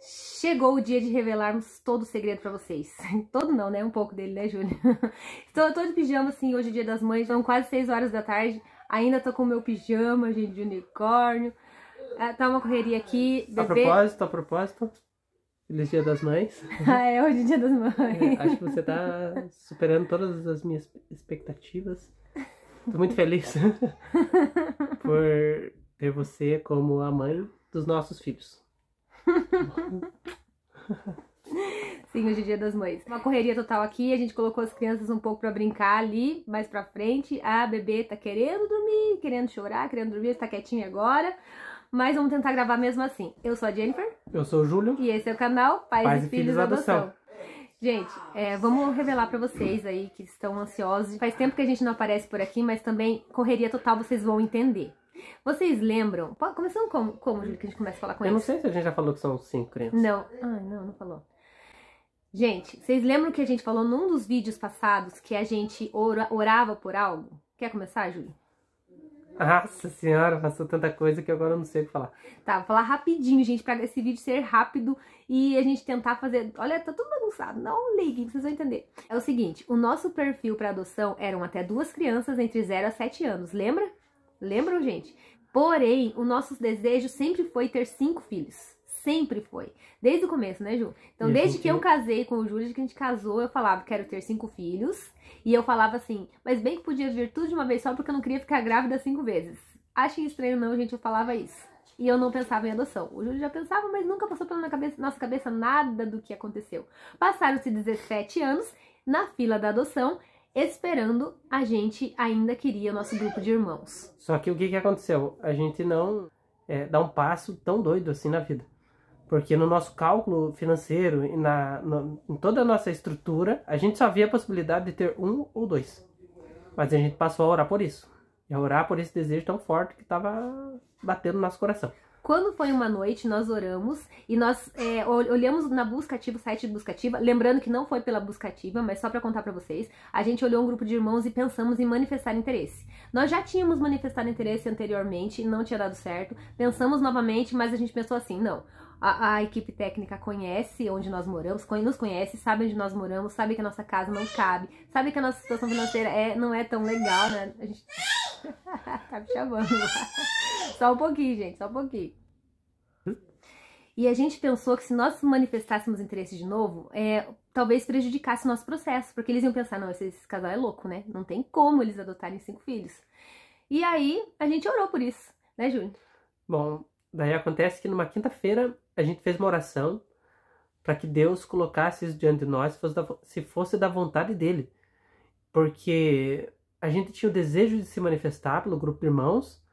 Chegou o dia de revelarmos todo o segredo para vocês. Todo não, né? Um pouco dele, né, Júlia? Estou todo de pijama, assim, hoje é dia das mães. São quase 6 horas da tarde. Ainda tô com o meu pijama, gente, de unicórnio. Ah, tá uma correria aqui. Tá bebê... A propósito, tá a propósito. Feliz Dia das Mães. ah, é, hoje é Dia das Mães. É, acho que você tá superando todas as minhas expectativas. Tô muito feliz por ter você como a mãe dos nossos filhos. Sim, hoje é dia das mães. Uma correria total aqui, a gente colocou as crianças um pouco para brincar ali, mais para frente. A bebê tá querendo dormir, querendo chorar, querendo dormir, está quietinha agora. Mas vamos tentar gravar mesmo assim. Eu sou a Jennifer. Eu sou o Júlio. E esse é o canal Pais, Pais e Filhos, da Adoção. Gente, é, vamos revelar para vocês aí que estão ansiosos. Faz tempo que a gente não aparece por aqui, mas também correria total, vocês vão entender. Vocês lembram? Começando como, como que a gente começa a falar com eles? Eu não sei se a gente já falou que são cinco crianças. Não. Ai, não, não falou. Gente, vocês lembram que a gente falou num dos vídeos passados que a gente ora, orava por algo? Quer começar, Júlia? Nossa senhora, passou tanta coisa que agora eu não sei o que falar. Tá, vou falar rapidinho, gente, para esse vídeo ser rápido e a gente tentar fazer. Olha, tá tudo bagunçado. Não ligue, vocês vão entender. É o seguinte: o nosso perfil para adoção eram até duas crianças entre 0 a 7 anos, lembra? Lembram, gente? Porém, o nosso desejo sempre foi ter cinco filhos. Sempre foi. Desde o começo, né, Ju? Então, desde que eu casei com o Júlio, desde que a gente casou, eu falava, quero ter cinco filhos. E eu falava assim, mas bem que podia vir tudo de uma vez só, porque eu não queria ficar grávida cinco vezes. Achem estranho não, gente, eu falava isso. E eu não pensava em adoção. O Júlio já pensava, mas nunca passou pela cabeça, nossa cabeça nada do que aconteceu. Passaram-se 17 anos, na fila da adoção, esperando a gente ainda queria nosso grupo de irmãos. Só que o que, que aconteceu? A gente não é, dá um passo tão doido assim na vida. Porque no nosso cálculo financeiro e na, no, em toda a nossa estrutura, a gente só via a possibilidade de ter um ou dois. Mas a gente passou a orar por isso. E a orar por esse desejo tão forte que estava batendo no nosso coração. Quando foi uma noite, nós oramos e nós é, olhamos na busca ativa, site de busca ativa, lembrando que não foi pela busca ativa, mas só para contar para vocês, a gente olhou um grupo de irmãos e pensamos em manifestar interesse. Nós já tínhamos manifestado interesse anteriormente e não tinha dado certo, pensamos novamente, mas a gente pensou assim, não, a, a, equipe técnica conhece onde nós moramos, nos conhece, sabe onde nós moramos, sabe que a nossa casa não cabe, sabe que a nossa situação financeira é, não é tão legal, né? A gente tá me chamando Só um pouquinho, gente, só um pouquinho. E a gente pensou que se nós manifestássemos interesse de novo, é, talvez prejudicasse o nosso processo, porque eles iam pensar, não, esse, esse casal é louco, né? Não tem como eles adotarem cinco filhos. E aí, a gente orou por isso, né, Júnior? Bom, daí acontece que numa quinta-feira a gente fez uma oração para que Deus colocasse isso diante de nós se fosse, se fosse da vontade dele. Porque a gente tinha o desejo de se manifestar pelo grupo de irmãos,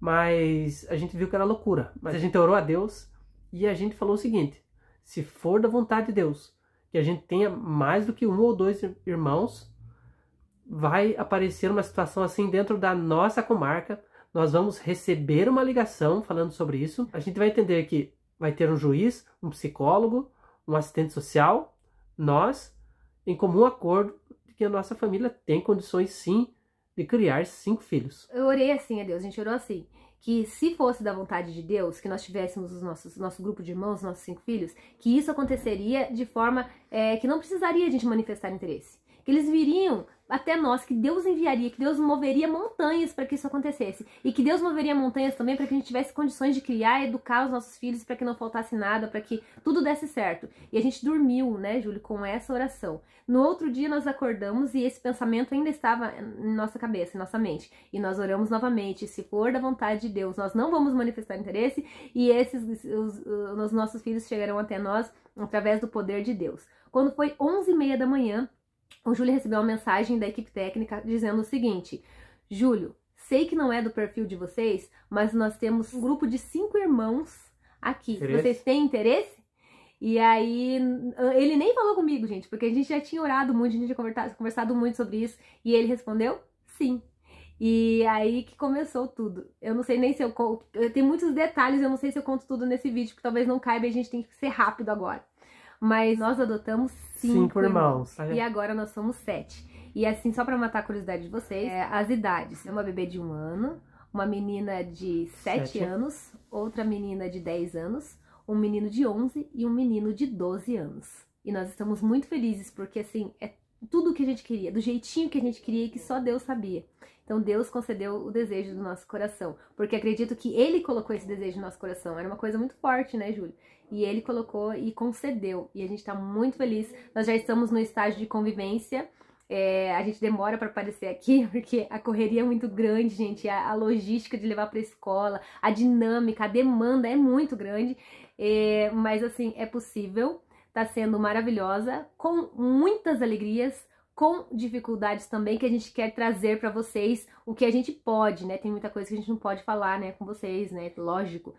mas a gente viu que era loucura. Mas a gente orou a Deus e a gente falou o seguinte: se for da vontade de Deus, que a gente tenha mais do que um ou dois irmãos, vai aparecer uma situação assim dentro da nossa comarca. Nós vamos receber uma ligação falando sobre isso. A gente vai entender que vai ter um juiz, um psicólogo, um assistente social, nós, em comum acordo, que a nossa família tem condições sim de criar cinco filhos. Eu orei assim a Deus, a gente orou assim, que se fosse da vontade de Deus, que nós tivéssemos os nossos nosso grupo de irmãos, nossos cinco filhos, que isso aconteceria de forma é, que não precisaria a gente manifestar interesse. Que eles viriam até nós, que Deus enviaria, que Deus moveria montanhas para que isso acontecesse. E que Deus moveria montanhas também para que a gente tivesse condições de criar, educar os nossos filhos, para que não faltasse nada, para que tudo desse certo. E a gente dormiu, né, Júlio, com essa oração. No outro dia nós acordamos e esse pensamento ainda estava em nossa cabeça, em nossa mente. E nós oramos novamente, se for da vontade de Deus, nós não vamos manifestar interesse e esses os, os nossos filhos chegarão até nós através do poder de Deus. Quando foi 11h30 da manhã, o Júlio recebeu uma mensagem da equipe técnica dizendo o seguinte: Júlio, sei que não é do perfil de vocês, mas nós temos um grupo de cinco irmãos aqui. Interesse? Vocês têm interesse? E aí, ele nem falou comigo, gente, porque a gente já tinha orado muito, a gente tinha conversado muito sobre isso, e ele respondeu sim. E aí que começou tudo. Eu não sei nem se eu conto. Tem muitos detalhes, eu não sei se eu conto tudo nesse vídeo, porque talvez não caiba e a gente tem que ser rápido agora mas nós adotamos cinco, cinco irmãos. irmãos. E agora nós somos sete. E assim, só para matar a curiosidade de vocês, é, as idades. É uma bebê de um ano, uma menina de sete, sete. anos, outra menina de dez anos, um menino de onze e um menino de doze anos. E nós estamos muito felizes porque, assim, é tudo o que a gente queria, do jeitinho que a gente queria e que só Deus sabia. Então Deus concedeu o desejo do nosso coração, porque acredito que ele colocou esse desejo no nosso coração. Era uma coisa muito forte, né, Júlio? E ele colocou e concedeu. E a gente está muito feliz. Nós já estamos no estágio de convivência. É, a gente demora para aparecer aqui porque a correria é muito grande, gente. A, a logística de levar para escola, a dinâmica, a demanda é muito grande. É, mas assim, é possível. Tá sendo maravilhosa, com muitas alegrias, com dificuldades também que a gente quer trazer para vocês o que a gente pode, né? Tem muita coisa que a gente não pode falar, né, com vocês, né? Lógico.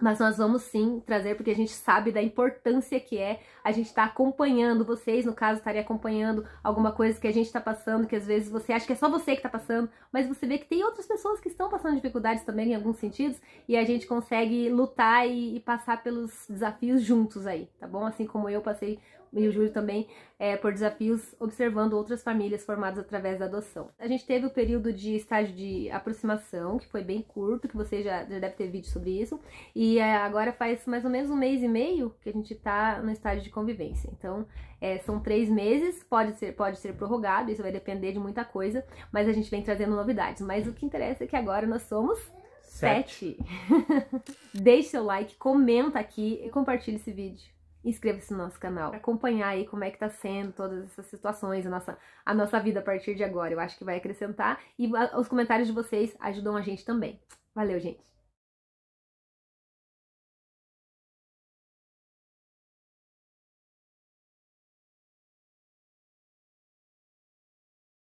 Mas nós vamos sim trazer, porque a gente sabe da importância que é a gente estar tá acompanhando, vocês, no caso, estaria acompanhando alguma coisa que a gente está passando, que às vezes você acha que é só você que está passando, mas você vê que tem outras pessoas que estão passando dificuldades também em alguns sentidos, e a gente consegue lutar e, e passar pelos desafios juntos aí, tá bom? Assim como eu passei e o Júlio também, é, por desafios observando outras famílias formadas através da adoção. A gente teve o período de estágio de aproximação, que foi bem curto, que você já, já deve ter vídeo sobre isso, e e é, agora faz mais ou menos um mês e meio que a gente está no estágio de convivência. Então, é, são três meses, pode ser, pode ser prorrogado, isso vai depender de muita coisa, mas a gente vem trazendo novidades. Mas o que interessa é que agora nós somos sete. sete. Deixe seu like, comenta aqui e compartilhe esse vídeo. Inscreva-se no nosso canal para acompanhar aí como é que tá sendo todas essas situações, a nossa, a nossa vida a partir de agora. Eu acho que vai acrescentar e ah, os comentários de vocês ajudam a gente também. Valeu, gente!